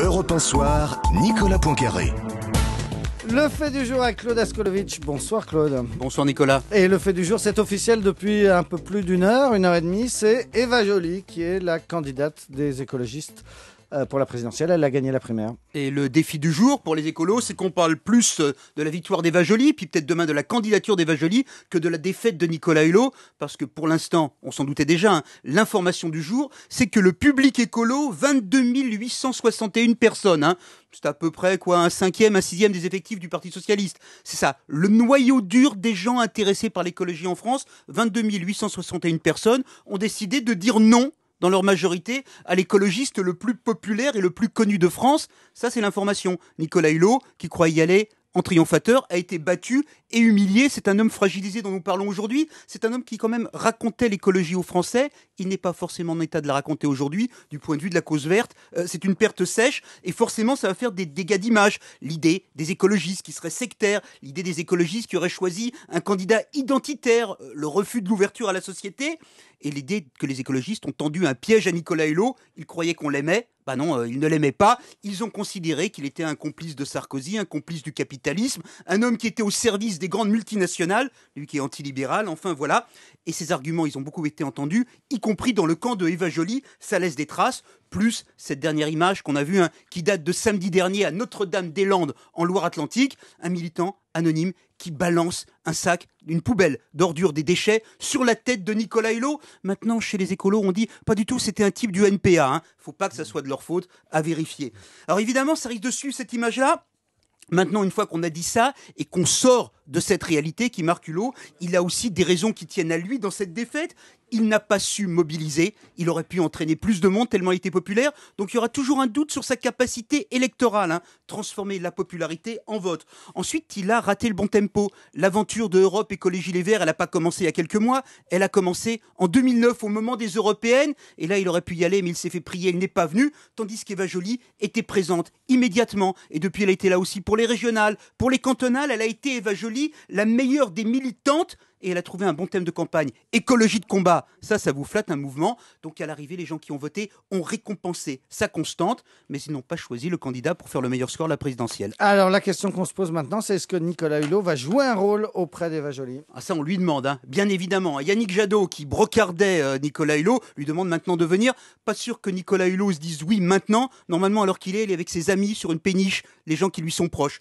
Europe Soir, Nicolas Poincaré. Le fait du jour à Claude Askolovitch. Bonsoir Claude. Bonsoir Nicolas. Et le fait du jour, c'est officiel depuis un peu plus d'une heure, une heure et demie. C'est Eva Joly qui est la candidate des écologistes euh, pour la présidentielle. Elle a gagné la primaire. Et le défi du jour pour les écolos, c'est qu'on parle plus euh, de la victoire d'Eva Joly, puis peut-être demain de la candidature d'Eva Joly, que de la défaite de Nicolas Hulot, parce que pour l'instant, on s'en doutait déjà, hein, l'information du jour, c'est que le public écolo, 22 861 personnes, hein, c'est à peu près quoi un cinquième, un sixième des effectifs du Parti socialiste. C'est ça, le noyau dur des gens intéressés par l'écologie en France, 22 861 personnes, ont décidé de dire non dans leur majorité, à l'écologiste le plus populaire et le plus connu de France. Ça, c'est l'information. Nicolas Hulot, qui croit y aller en triomphateur, a été battu et humilié. C'est un homme fragilisé dont nous parlons aujourd'hui. C'est un homme qui, quand même, racontait l'écologie aux Français. Il n'est pas forcément en état de la raconter aujourd'hui, du point de vue de la cause verte. Euh, c'est une perte sèche et forcément, ça va faire des dégâts d'image. L'idée des écologistes qui seraient sectaires, l'idée des écologistes qui auraient choisi un candidat identitaire, euh, le refus de l'ouverture à la société et l'idée que les écologistes ont tendu un piège à Nicolas Hulot. Ils croyaient qu'on l'aimait. Ben non, euh, ils ne l'aimaient pas. Ils ont considéré qu'il était un complice de Sarkozy, un complice du capitalisme, un homme qui était au service des grandes multinationales, lui qui est antilibéral, enfin voilà. Et ces arguments, ils ont beaucoup été entendus, y compris dans le camp de Eva Joly. Ça laisse des traces, plus cette dernière image qu'on a vue, hein, qui date de samedi dernier à Notre-Dame-des-Landes, en Loire-Atlantique, un militant anonyme qui balance un sac, une poubelle d'ordures, des déchets sur la tête de Nicolas Hulot. Maintenant, chez les écolos, on dit pas du tout, c'était un type du NPA. Hein. Faut pas que ça soit de leur faute, à vérifier. Alors évidemment, ça risque de suivre cette image-là. Maintenant, une fois qu'on a dit ça et qu'on sort de cette réalité qui marque Hulot. Il a aussi des raisons qui tiennent à lui dans cette défaite. Il n'a pas su mobiliser. Il aurait pu entraîner plus de monde tellement il était populaire. Donc il y aura toujours un doute sur sa capacité électorale, hein, transformer la popularité en vote. Ensuite, il a raté le bon tempo. L'aventure de Europe Écologie Les Verts, elle n'a pas commencé il y a quelques mois. Elle a commencé en 2009 au moment des européennes. Et là, il aurait pu y aller, mais il s'est fait prier. Il n'est pas venu. Tandis qu'Eva Jolie était présente immédiatement. Et depuis, elle a été là aussi pour les régionales, pour les cantonales. Elle a été Eva Jolie la meilleure des militantes, et elle a trouvé un bon thème de campagne. Écologie de combat, ça, ça vous flatte un mouvement. Donc à l'arrivée, les gens qui ont voté ont récompensé sa constante, mais ils n'ont pas choisi le candidat pour faire le meilleur score à la présidentielle. Alors la question qu'on se pose maintenant, c'est est-ce que Nicolas Hulot va jouer un rôle auprès d'Eva Jolie ah, Ça, on lui demande, hein. bien évidemment. Hein. Yannick Jadot, qui brocardait euh, Nicolas Hulot, lui demande maintenant de venir. Pas sûr que Nicolas Hulot se dise oui maintenant. Normalement, alors qu'il est, il est avec ses amis sur une péniche, les gens qui lui sont proches.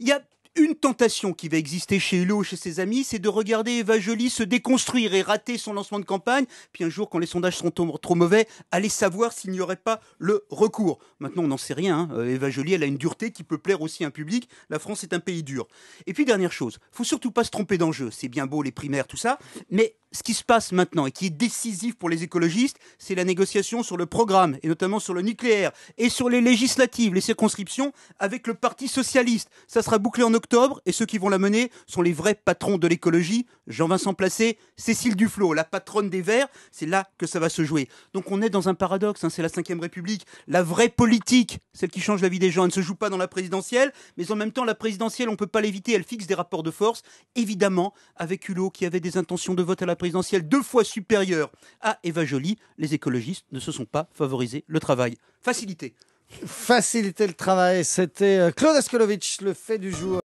Il y a une tentation qui va exister chez Hulot et chez ses amis, c'est de regarder Eva Joly se déconstruire et rater son lancement de campagne, puis un jour, quand les sondages seront trop mauvais, aller savoir s'il n'y aurait pas le recours. Maintenant, on n'en sait rien. Hein. Euh, Eva Jolie, elle a une dureté qui peut plaire aussi un public. La France est un pays dur. Et puis, dernière chose, faut surtout pas se tromper d'enjeu. C'est bien beau les primaires, tout ça, mais ce qui se passe maintenant et qui est décisif pour les écologistes, c'est la négociation sur le programme, et notamment sur le nucléaire, et sur les législatives, les circonscriptions, avec le Parti socialiste. Ça sera bouclé en octobre, et ceux qui vont la mener sont les vrais patrons de l'écologie, Jean-Vincent Placé, Cécile Duflot, la patronne des Verts, c'est là que ça va se jouer. Donc on est dans un paradoxe, hein, c'est la Ve République, la vraie politique, celle qui change la vie des gens, elle ne se joue pas dans la présidentielle, mais en même temps, la présidentielle, on ne peut pas l'éviter, elle fixe des rapports de force, évidemment, avec Hulot qui avait des intentions de vote à la présidentielle présidentielle deux fois supérieure à Eva Joly, les écologistes ne se sont pas favorisés le travail. Facilité. Faciliter le travail, c'était euh, Claude Askolovitch, le fait du jour.